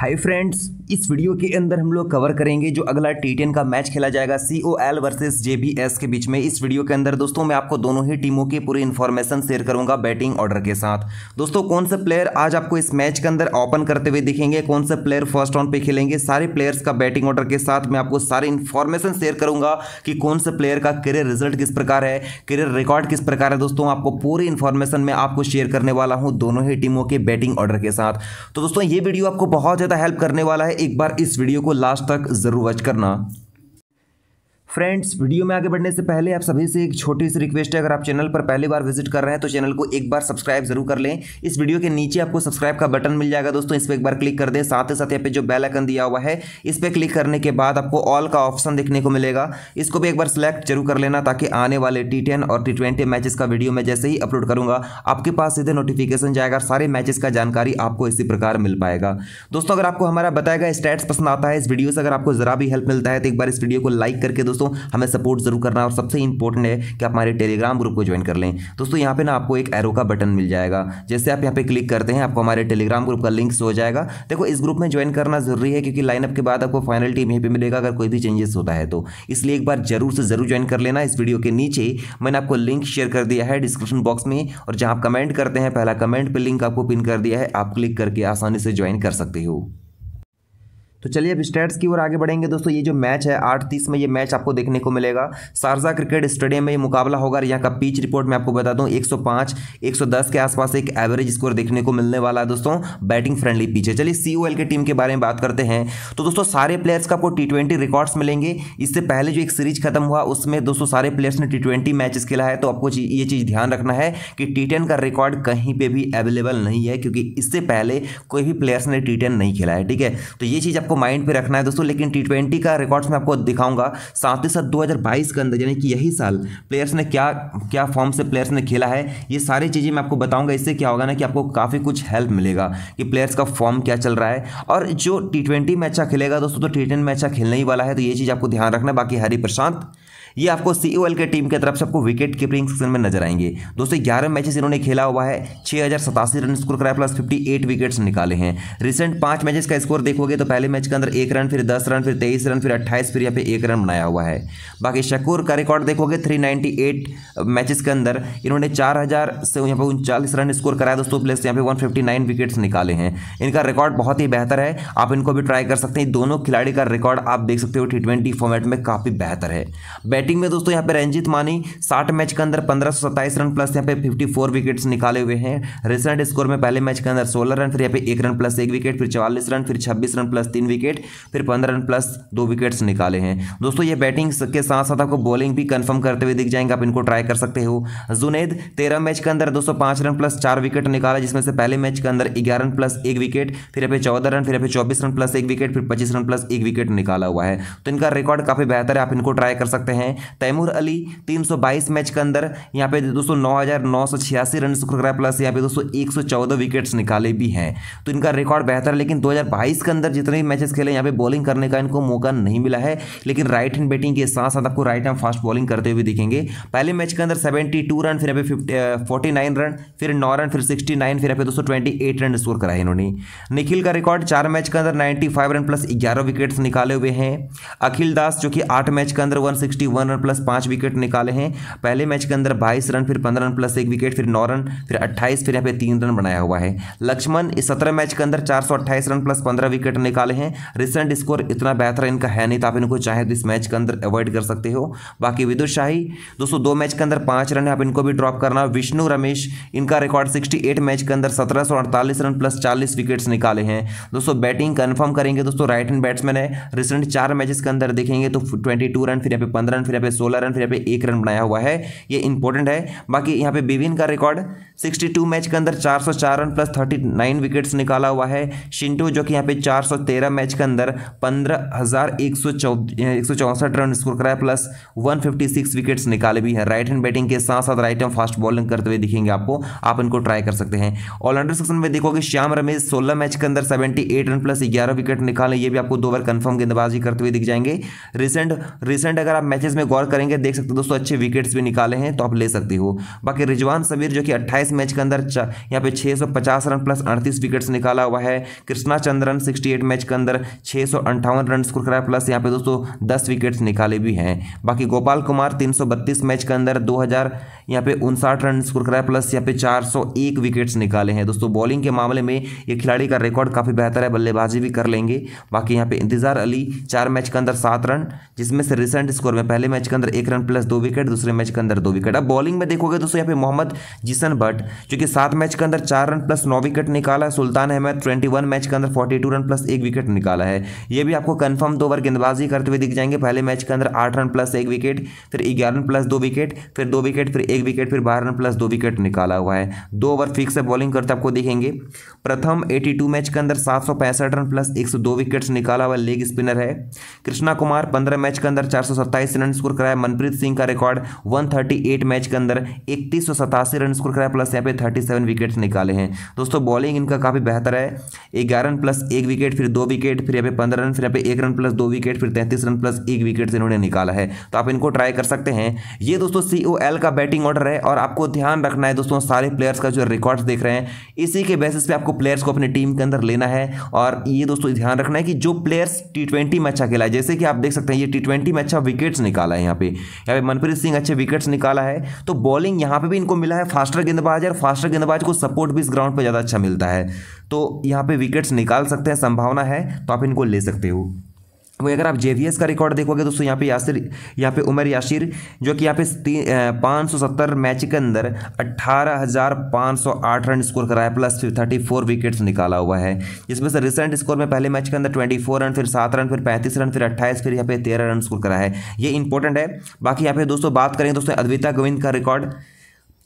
hi friends इस video के अंदर हम लोग कवर करेंगे जो अगला टी टेन का मैच खेला जाएगा C O L versus J B S के बीच में इस वीडियो के अंदर दोस्तों मैं आपको दोनों ही टीमों की पूरी इन्फॉर्मेशन शेयर करूंगा बैटिंग ऑर्डर के साथ दोस्तों कौन से प्लेयर आज आपको इस मैच के अंदर ओपन करते हुए दिखेंगे कौन से प्लेयर फर्स्ट राउंड पे खेलेंगे सारे प्लेयर्स का बैटिंग ऑर्डर के साथ मैं आपको सारे इन्फॉर्मेशन शेयर करूंगा कि कौन से प्लेयर का करियर रिजल्ट किस प्रकार है करियर रिकॉर्ड किस प्रकार है दोस्तों आपको पूरी इन्फॉर्मेशन मैं आपको शेयर करने वाला हूँ दोनों ही टीमों के बैटिंग ऑर्डर के साथ तो दोस्तों ये वीडियो आपको बहुत ज़्यादा हेल्प करने वाला है एक बार इस वीडियो को लास्ट तक ज़रूर वॉच करना फ्रेंड्स वीडियो में आगे बढ़ने से पहले आप सभी से एक छोटी सी रिक्वेस्ट है अगर आप चैनल पर पहली बार विजिट कर रहे हैं तो चैनल को एक बार सब्सक्राइब जरूर कर लें इस वीडियो के नीचे आपको सब्सक्राइब का बटन मिल जाएगा दोस्तों इस पर एक बार क्लिक कर दें साथ ही साथ यहाँ पे जो बेल आइकन दिया हुआ है इस पर क्लिक करने के बाद आपको ऑल का ऑप्शन देखने को मिलेगा इसको भी एक बार सेलेक्ट जरूर कर लेना ताकि आने वाले टी टेन और टी ट्वेंटी मैचेस का वीडियो मैं जैसे ही अपलोड करूँगा आपके पास सीधे नोटिफिकेशन जाएगा सारे मैचेस का जानकारी आपको इसी प्रकार मिल पाएगा दोस्तों अगर आपको हमारा बताया गया स्टैट्स पसंद आता है इस वीडियो से अगर आपको जरा भी हेल्प मिलता है तो एक बार इस वीडियो को लाइक करके दोस्तों दोस्तों हमें सपोर्ट जरूर करना और सबसे इंपॉर्टेंट है कि आप हमारे टेलीग्राम ग्रुप को ज्वाइन कर लें दोस्तों यहाँ पे ना आपको एक एरो का बटन मिल जाएगा जैसे आप यहाँ पे क्लिक करते हैं आपको हमारे टेलीग्राम ग्रुप का लिंक हो जाएगा देखो इस ग्रुप में ज्वाइन करना जरूरी है क्योंकि लाइनअप के बाद आपको फाइनल टीम यहीं पर मिलेगा अगर कोई भी चेंजेस होता है तो इसलिए एक बार जरूर से जरूर ज्वाइन कर लेना इस वीडियो के नीचे मैंने आपको लिंक शेयर कर दिया है डिस्क्रिप्शन बॉक्स में और जहाँ आप कमेंट करते हैं पहला कमेंट पर लिंक आपको पिन कर दिया है आप क्लिक करके आसानी से ज्वाइन कर सकते हो तो चलिए अब स्टेट्स की ओर आगे बढ़ेंगे दोस्तों ये जो मैच है आठ तीस में ये मैच आपको देखने को मिलेगा सारजा क्रिकेट स्टेडियम में ये मुकाबला होगा यहाँ का पिच रिपोर्ट मैं आपको बता दूँ 105 110 के आसपास एक एवरेज स्कोर देखने को मिलने वाला है दोस्तों बैटिंग फ्रेंडली पिच है चलिए सी के टीम के बारे में बात करते हैं तो दोस्तों सारे प्लेयर्स का आपको टी रिकॉर्ड्स मिलेंगे इससे पहले जो एक सीरीज खत्म हुआ उसमें दोस्तों सारे प्लेयर्स ने टी मैचेस खेला है तो आपको ये चीज़ ध्यान रखना है कि टी का रिकॉर्ड कहीं पर भी अवेलेबल नहीं है क्योंकि इससे पहले कोई भी प्लेयर्स ने टी नहीं खेला है ठीक है तो ये चीज़ आपको माइंड पे रखना है दोस्तों लेकिन टी ट्वेंटी का रिकॉर्ड्स मैं आपको दिखाऊंगा साथ ही साथ दो के अंदर यानी कि यही साल प्लेयर्स ने क्या क्या फॉर्म से प्लेयर्स ने खेला है ये सारी चीज़ें मैं आपको बताऊंगा इससे क्या होगा ना कि आपको काफ़ी कुछ हेल्प मिलेगा कि प्लेयर्स का फॉर्म क्या चल रहा है और जो टी ट्वेंटी में अच्छा खेलेगा दोस्तों तो टी ट्वेंटी में अच्छा खेलने ही वाला है तो ये चीज़ आपको ध्यान रखना बाकी हरी प्रशांत ये आपको सी ओ एल के टीम की तरफ से आपको विकेट कीपिंग सेक्शन में नजर आएंगे दोस्तों ग्यारह मैचेस इन्होंने खेला हुआ है छः रन स्कोर कराया प्लस फिफ्टी एट विकेट्स निकाले हैं रिसेंट पांच मैचेस का स्कोर देखोगे तो पहले मैच के अंदर एक रन फिर दस रन फिर तेईस रन फिर अट्ठाईस फिर यहाँ पे एक रन बनाया हुआ है बाकी शकूर का रिकॉर्ड देखोगे एट मैचेस के अंदर इन्होंने हजार से यहाँ पे उनचालीस रन स्कोर कराया दोस्तों प्लस यहाँ पे नाइन विकेट्स निकाले हैं इनका रिकॉर्ड बहुत ही बेहतर है आप इनको भी ट्राई कर सकते हैं दोनों खिलाड़ी का रिकॉर्ड आप देख सकते हो टी फॉर्मेट में काफ़ी बेहतर है बैटिंग में दोस्तों यहाँ पे रंजित मानी साठ मैच के अंदर पंद्रह रन प्लस यहाँ पे 54 विकेट्स निकाले हुए हैं रिसेंट स्कोर में पहले मैच के अंदर 16 रन फिर यहाँ पे एक रन प्लस एक विकेट फिर चवालीस रन फिर 26 रन प्लस तीन विकेट फिर 15 रन प्लस दो विकेट्स निकाले हैं दोस्तों ये बैटिंग के साथ साथ आपको बॉलिंग भी कंफर्म करते हुए दिख जाएंगे आप इनको ट्राई कर सकते हो जुनेद तेरह मैच के अंदर दो रन प्लस चार विकेट निकाला जिसमें से पहले मैच के अंदर ग्यारह रन प्लस एक विकेट फिर यहाँ पे चौदह रन फिर यहाँ पे चौबीस रन प्लस एक विकेट फिर पच्चीस रन प्लस एक विकेट निकाला हुआ है तो इनका रिकॉर्ड काफी बेहतर है आप इनको ट्राई कर सकते हैं हैं तैमूर अली 322 मैच के अंदर यहाँ पे दोस्तों नौ हज़ार नौ सौ छियासी रन स्कोर करा प्लस यहाँ पे दोस्तों एक सौ चौदह विकेट्स निकाले भी हैं तो इनका रिकॉर्ड बेहतर है लेकिन दो हज़ार बाईस के अंदर जितने भी मैचेस खेले यहाँ पे बॉलिंग करने का इनको मौका नहीं मिला है लेकिन राइट हैंड बैटिंग के साथ साथ आपको राइट हैंड फास्ट बॉलिंग करते हुए दिखेंगे पहले मैच के अंदर सेवेंटी टू रन फिर यहाँ पे फिफ्टी फोर्टी नाइन रन फिर नौ रन फिर सिक्सटी नाइन फिर यहाँ पे दोस्तों ट्वेंटी एट रन स्कोर कराए इन्होंने निखिल का रिकॉर्ड चार मैच के अंदर नाइन्टी फाइव रन प्लस ग्यारह विकेट्स निकाले हुए हैं अखिल दास जो कि आठ मैच के अंदर वन सिक्सटी चौवन रन प्लस पाँच विकेट निकाले हैं पहले मैच के अंदर बाईस रन फिर पंद्रह रन प्लस एक विकेट फिर नौ रन फिर अट्ठाईस फिर यहाँ पे तीन रन बनाया हुआ है लक्ष्मण इस सत्रह मैच के अंदर चार रन प्लस पंद्रह विकेट निकाले हैं रिसेंट स्कोर इतना बेहतर इनका है नहीं तो आप इनको चाहे तो इस मैच के अंदर अवॉइड कर सकते हो बाकी विदुत शाही दोस्तों दो मैच के अंदर पाँच रन है आप इनको भी ड्रॉप करना विष्णु रमेश इनका रिकॉर्ड सिक्सटी मैच के अंदर सत्रह रन प्लस चालीस विकेट्स निकाले हैं दोस्तों बैटिंग कन्फर्म करेंगे दोस्तों राइट हैंड बैट्समैन है रिसेंट चार मैचेस के अंदर देखेंगे तो ट्वेंटी रन फिर यहाँ पे पंद्रह रन फिर यहाँ पे सोलह रन फिर यहाँ पे एक रन बनाया हुआ है ये इंपॉर्टेंट है बाकी यहाँ पे बिविन का रिकॉर्ड 62 मैच के अंदर 404 रन प्लस 39 विकेट्स निकाला हुआ है शिंटू जो कि यहाँ पे 413 मैच के अंदर पंद्रह रन स्कोर कराया प्लस वन विकेट्स निकाले भी हैं राइट हैंड बैटिंग के साथ साथ राइट हैंड फास्ट बॉलिंग करते हुए दिखेंगे आपको आप इनको ट्राई कर सकते हैं ऑलराउंडर सेक्शन में देखोगे श्याम रमेश सोलह मैच के अंदर सेवेंटी रन प्लस ग्यारह विकेट निकाले ये भी आपको दो बार कन्फर्म गेंदबाजी करते हुए दिख जाएंगे रिसेंट रिसेंट अगर आप मैचेस में गौर करेंगे देख सकते हो दोस्तों अच्छे विकेट्स भी निकाले हैं तो आप ले सकते हो बाकी रिजवान समीर जो कि अट्ठाईस मैच के अंदर यहाँ पे 650 रन प्लस अड़तीस विकेट्स निकाला हुआ है कृष्णा चंद्रन 68 मैच के अंदर छः रन स्कोर कराया प्लस यहाँ पे दोस्तों दस विकेट्स निकाले भी हैं बाकी गोपाल कुमार तीन मैच के अंदर दो हज़ार यहाँ पे उनसाठ रन स्कोर कराया प्लस यहाँ पे 401 विकेट्स निकाले हैं दोस्तों बॉलिंग के मामले में ये खिलाड़ी का रिकॉर्ड काफ़ी बेहतर है बल्लेबाजी भी कर लेंगे बाकी यहाँ पे इंतजार अली चार मैच के अंदर सात रन जिसमें से रिसेंट स्कोर में पहले मैच के अंदर एक रन प्लस दो विकेट दूसरे मैच के अंदर दो विकेट अब बॉलिंग में देखोगे दोस्तों यहाँ पे मोहम्मद जिसन भट्ट जो कि सात मैच के अंदर चार रन प्लस नौ विकेट निकाला है Sultan Ahmed twenty one match के अंदर फोर्टी टू रन प्लस एक विकेट निकाला है ये भी आपको कन्फर्म दो ओवर गेंदबाजी करते हुए दिख जाएंगे पहले मैच के अंदर आठ रन प्लस एक विकेट फिर ग्यारह रन प्लस दो विकेट फिर दो विकेट फिर एक विकेट फिर बारह रन प्लस दो विकेट निकाला हुआ है दो ओवर फिक्स है बॉलिंग करते आपको देखेंगे प्रथम एटी टू मैच के अंदर सात सौ पैंसठ रन प्लस एक सौ दो विकेट्स निकाला हुआ लेग स्पिनर है कृष्णा कुमार पंद्रह मैच के अंदर चार सौ सत्ताईस रन स्कोर कराया मनप्रीत सिंह का रिकॉर्ड 138 मैच के अंदर इकतीस रन स्कोर कराया प्लस यहाँ पे 37 विकेट्स निकाले हैं दोस्तों बॉलिंग इनका काफ़ी बेहतर है ग्यारह रन प्लस एक विकेट फिर दो विकेट फिर यहाँ पे पंद्रह रन फिर यहाँ पे एक रन प्लस दो विकेट फिर तैंतीस रन प्लस एक विकेट इन्होंने निकाला है तो आप इनको ट्राई कर सकते हैं ये दोस्तों सी का बैटिंग ऑर्डर है और आपको ध्यान रखना है दोस्तों सारे प्लेयर्स का जो रिकॉर्ड्स देख रहे हैं इसी के बेसिस पे आपको प्लेयर्स को अपनी टीम के अंदर लेना है और ये दोस्तों ध्यान रखना है कि जो प्लेयर्स टी ट्वेंटी में अच्छा खेला है जैसे कि आप देख सकते हैं ये टी ट्वेंटी में अच्छा विकेट्स निकाला निकाला है यहाँ पे यहाँ पे मनप्रीत सिंह अच्छे विकेट्स निकाला है तो बॉलिंग यहाँ पे भी इनको मिला है फास्टर गेंदबाज और फास्टर गेंदबाज को सपोर्ट भी इस ग्राउंड पर ज़्यादा अच्छा मिलता है तो यहाँ पे विकेट्स निकाल सकते हैं संभावना है तो आप इनको ले सकते हो वही अगर आप जे का रिकॉर्ड देखोगे दोस्तों यहाँ पे यासिर यहाँ पे उमर यासिर जो कि यहाँ पे तीन पाँच सौ सत्तर मैच के अंदर अट्ठारह हज़ार पाँच सौ आठ रन स्कोर कराया है प्लस थर्टी फोर विकेट्स निकाला हुआ है जिसमें से रिसेंट स्कोर में पहले मैच के अंदर ट्वेंटी फोर रन फिर सात रन फिर पैंतीस रन फिर अट्ठाईस फिर यहाँ पे तेरह रन स्कोर कराया है ये इंपॉर्टेंट है बाकी यहाँ पे दोस्तों बात करें दोस्तों अद्विता गोविंद का रिकॉर्ड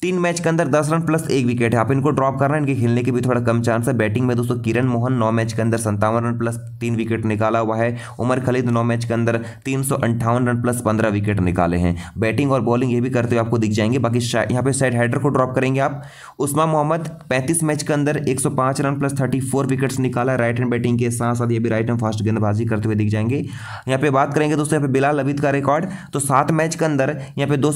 तीन मैच के अंदर दस रन प्लस एक विकेट है आप इनको ड्रॉप कर रहे हैं इनके खेलने के भी थोड़ा कम चांस है बैटिंग में दोस्तों किरण मोहन नौ मैच के अंदर संतावन रन प्लस तीन विकेट निकाला हुआ है उमर खलीद नौ मैच के अंदर तीन रन प्लस पंद्रह विकेट निकाले हैं बैटिंग और बॉलिंग ये भी करते हुए आपको दिख जाएंगे बाकी यहाँ पे साइड हैडर को ड्रॉप करेंगे आप उस्मा मोहम्मद पैंतीस मैच के अंदर एक रन प्लस थर्टी विकेट्स निकाला राइट हैंड बैटिंग के साथ साथ ये भी राइट हैंड फास्ट गेंदबाजी करते हुए दिख जाएंगे यहाँ पे बात करेंगे दोस्तों यहाँ पे बिलाल अबीद का रिकॉर्ड तो सात मैच के अंदर यहाँ पे दो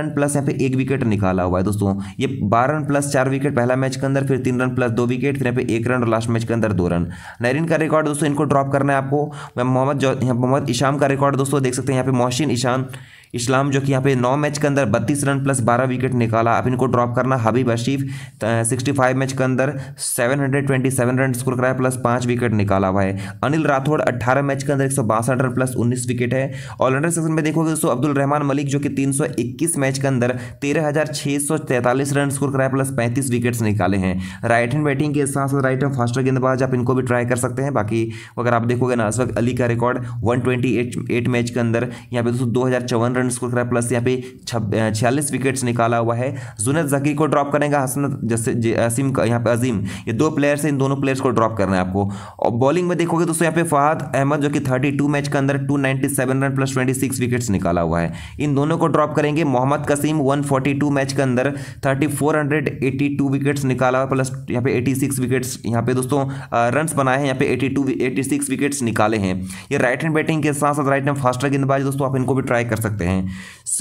रन प्लस यहाँ पे एक विकेट निकाला हुआ है दोस्तों ये बारह रन प्लस चार विकेट पहला मैच के अंदर फिर तीन रन प्लस दो विकेट फिर यहाँ पे एक रन और लास्ट मैच के अंदर दो रन नरिन का रिकॉर्ड दोस्तों इनको ड्रॉप करना है आपको मोहम्मद मोहम्मद ईशाम का रिकॉर्ड दोस्तों देख सकते हैं यहाँ पे मोहसिन ईशान इस्लाम जो कि यहाँ पे नौ मैच के अंदर बत्तीस रन प्लस बारह विकेट निकाला अब इनको ड्रॉप करना Habib Asif sixty five match के अंदर seven hundred twenty seven run score कराया प्लस पाँच विकेट निकाला हुआ है अनिल राठौड़ अट्ठारह मैच के अंदर एक सौ बासठ रन प्लस उन्नीस विकेट है ऑलराउंडर सेक्शन में देखोगे दोस्तों अब्दुल रहमान मलिक जो कि तीन सौ इक्कीस मैच के अंदर तेरह हज़ार छः सौ तैंतालीस रन स्कोर कराया प्लस पैंतीस विकेट्स निकाले हैं राइट हैंड बैटिंग के साथ साथ राइट हैंड फास्टर गेंदबाज आप इनको भी ट्राई कर सकते हैं बाकी अगर आप देखोगे ना इस वक्त अली का record one twenty eight match के अंदर यहाँ पे दोस्तों दो हज़ार चौवन रन रन स्कोर करा प्लस यहाँ पे छियालीस विकेट्स निकाला हुआ है जुनेद जकी को ड्रॉप करेगा हसन जैसे असीम यहाँ पे अजीम ये दो प्लेयर्स हैं इन दोनों प्लेयर्स को ड्रॉप करना है आपको और बॉलिंग में देखोगे दोस्तों यहाँ पे फहद अहमद जो कि थर्टी मैच के अंदर two run plus twenty wickets निकाला हुआ है इन दोनों को ड्रॉप करेंगे मोहम्मद कसीम वन मैच के अंदर थर्टी विकेट्स निकाला हुआ प्लस यहाँ पे एटी विकेट्स यहाँ पे दोस्तों रन बनाए हैं यहाँ पे eighty two eighty six wickets निकाले हैं ये राइट हैंड बैटिंग के साथ साथ राइट हैंड फास्टर गेंदबाज दोस्तों आप इनको भी ट्राई कर सकते हैं हैं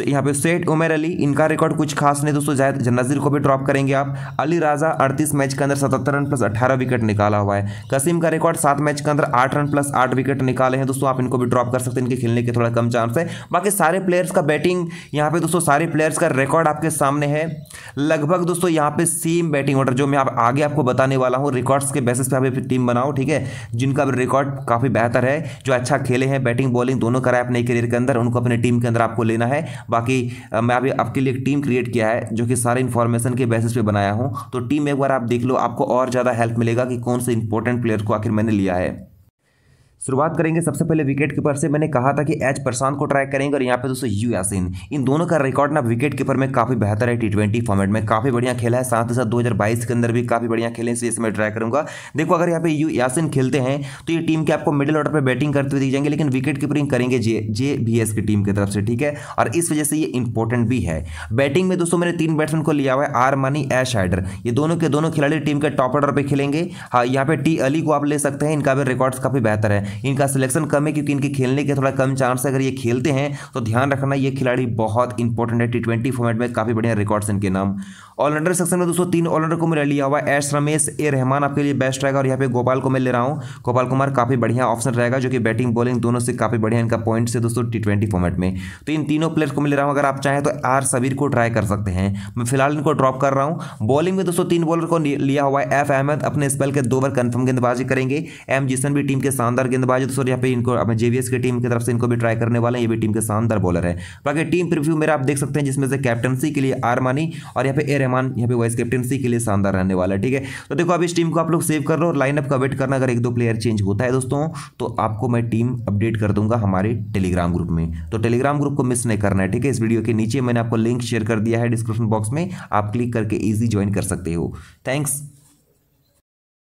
यहाँ पे सेठ उमर अली इनका रिकॉर्ड कुछ खास नहीं दोस्तों जायद नज़ीर को भी ड्रॉप करेंगे आप अली राजा 38 मैच के अंदर 77 रन प्लस 18 विकेट निकाला हुआ है कसीम का रिकॉर्ड सात मैच के अंदर आठ रन प्लस आठ विकेट निकाले हैं दोस्तों आप इनको भी ड्रॉप कर सकते हैं इनके खेलने के थोड़ा कम चांस है बाकी सारे प्लेयर्स का बैटिंग यहाँ पे दोस्तों सारे प्लेयर्स का रिकॉर्ड आपके सामने है लगभग दोस्तों यहाँ पे सेम बैटिंग ऑर्डर जो मैं आप आगे आपको बताने वाला हूँ रिकॉर्ड्स के बेसिस पे आप टीम बनाओ ठीक है जिनका रिकॉर्ड काफ़ी बेहतर है जो अच्छा खेले हैं बैटिंग बॉलिंग दोनों कराए अपने करियर के अंदर उनको अपनी टीम के अंदर आप आपको लेना है बाकी मैं अभी आपके लिए एक टीम क्रिएट किया है जो कि सारे इन्फॉर्मेशन के बेसिस पे बनाया हूँ तो टीम एक बार आप देख लो आपको और ज़्यादा हेल्प मिलेगा कि कौन से इंपॉर्टेंट प्लेयर को आखिर मैंने लिया है शुरुआत करेंगे सबसे पहले विकेट कीपर से मैंने कहा था कि एच प्रशांत को ट्राई करेंगे और यहाँ पे दोस्तों यू यासिन इन दोनों का रिकॉर्ड ना विकेट कीपर में काफी बेहतर है टी फॉर्मेट में काफी बढ़िया खेला है साथ ही साथ दो के अंदर भी काफी बढ़िया खेले इसलिए इसमें ट्राई करूंगा देखो अगर यहाँ पे यू यासिन खेलते हैं तो ये टीम के आपको मिडिल ऑर्डर पर बैटिंग करते हुए दिख जाएंगे लेकिन विकेट कीपरिंग करेंगे जे जे बी एस की टीम की तरफ से ठीक है और इस वजह से ये इंपॉर्टेंट भी है बैटिंग में दोस्तों मैंने तीन बैट्समैन को लिया हुआ है आर मानी एश हाइडर ये दोनों के दोनों खिलाड़ी टीम के टॉप ऑर्डर पर खेलेंगे हाँ यहाँ पे टी अली को आप ले सकते हैं इनका भी रिकॉर्ड काफी बेहतर है इनका सिलेक्शन कम है क्योंकि इनके खेलने के थोड़ा कम चांस है अगर ये खेलते हैं तो ध्यान रखना ये खिलाड़ी बहुत इंपॉर्टेंट है टी ट्वेंटी फॉर्मेट में काफ़ी बढ़िया रिकॉर्ड्स इनके नाम ऑलराउंडर सेक्शन में दोस्तों तीन ऑलराउंडर को मैं लिया हुआ एस रमेश ए रहमान आपके लिए बेस्ट रहेगा और यहाँ पे गोपाल को मैं ले रहा हूँ गोपाल कुमार काफ़ी बढ़िया ऑप्शन रहेगा जो कि बैटिंग बॉलिंग दोनों से काफ़ी बढ़िया इनका पॉइंट है दोस्तों टी ट्वेंटी फॉर्मेट में तो इन तीनों प्लेयर को मैं ले रहा हूँ अगर आप चाहें तो आर सबीर को ट्राई कर सकते हैं मैं फिलहाल इनको ड्रॉप कर रहा हूँ बॉलिंग में दोस्तों तीन बॉलर को लिया हुआ है एफ अहमद अपने स्पेल के दो बार कन्फर्म गेंदबाजी करेंगे एम जिसन भी टीम के शानदार गेंद गेंदबाज है तो सर यहाँ पे इनको अपने जेवीएस की टीम की तरफ से इनको भी ट्राई करने वाले हैं ये भी टीम के शानदार बॉलर है बाकी टीम प्रिव्यू मेरा आप देख सकते हैं जिसमें से कैप्टनसी के लिए आरमानी और यहाँ पे ए रहमान यहाँ पे वाइस कैप्टनसी के लिए शानदार रहने वाला है ठीक है तो देखो अब इस टीम को आप लोग सेव कर लो और लाइनअप का वेट करना अगर एक दो प्लेयर चेंज होता है दोस्तों तो आपको मैं टीम अपडेट कर दूंगा हमारे टेलीग्राम ग्रुप में तो टेलीग्राम ग्रुप को मिस नहीं करना है ठीक है इस वीडियो के नीचे मैंने आपको लिंक शेयर कर दिया है डिस्क्रिप्शन बॉक्स में आप क्लिक करके ईजी ज्वाइन कर सकते हो थैंक्स